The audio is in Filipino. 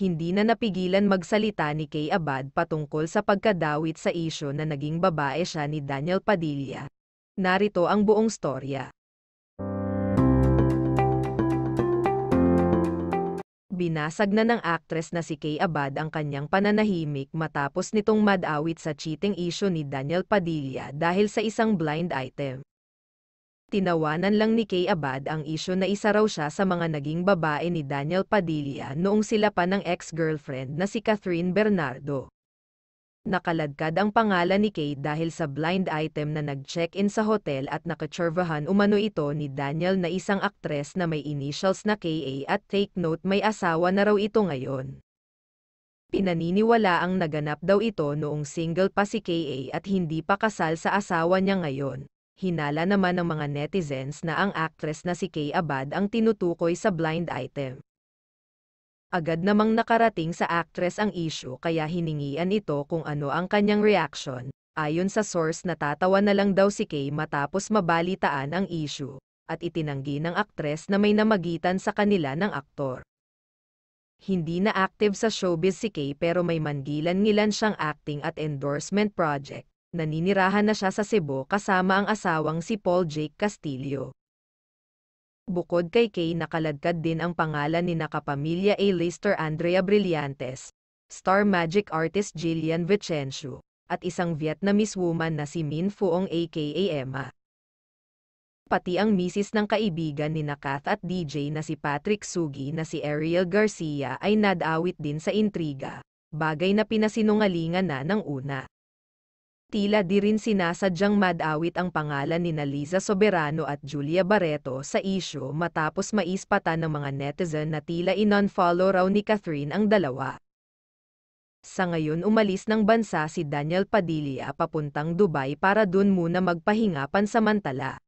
hindi na napigilan magsalita ni Kay Abad patungkol sa pagkadawit sa isyo na naging babae siya ni Daniel Padilla. Narito ang buong storya. Binasag na ng aktres na si Kay Abad ang kanyang pananahimik matapos nitong madawit sa cheating issue ni Daniel Padilla dahil sa isang blind item. Tinawanan lang ni Kay Abad ang isyo na isa raw siya sa mga naging babae ni Daniel Padilla noong sila pa ng ex-girlfriend na si Catherine Bernardo. Nakaladkad ang pangalan ni Kay dahil sa blind item na nag-check-in sa hotel at nakatsurvahan umano ito ni Daniel na isang aktres na may initials na KA at take note may asawa na raw ito ngayon. Pinaniniwala ang naganap daw ito noong single pa si KA at hindi pa kasal sa asawa niya ngayon hinala naman ng mga netizens na ang actress na si Kay Abad ang tinutukoy sa blind item. Agad namang nakarating sa actress ang issue kaya hiningian ito kung ano ang kanyang reaction. Ayon sa source natatawa na lang daw si Kay matapos mabalitaan ang issue, at itinanggi ng actress na may namagitan sa kanila ng aktor. Hindi na active sa showbiz si Kay pero may mangilan-ngilan siyang acting at endorsement project naninirahan na siya sa Cebu kasama ang asawang si Paul Jake Castillo. Bukod kay Kay nakaladkad din ang pangalan ni nakapamilya A. Lister Andrea Brillantes, star magic artist Jillian Vicencio, at isang Vietnamese woman na si Min Fuong aka Emma. Pati ang misis ng kaibigan ni Nakath at DJ na si Patrick Sugi na si Ariel Garcia ay nadawit din sa intriga, bagay na pinasinungalingan na ng una. Tila di rin sinasadyang madawit ang pangalan ni Liza Soberano at Julia Barreto sa isyo matapos maispatan ng mga netizen na tila inunfollow raw ni Catherine ang dalawa. Sa ngayon umalis ng bansa si Daniel Padilla papuntang Dubai para dun muna magpahinga samantala.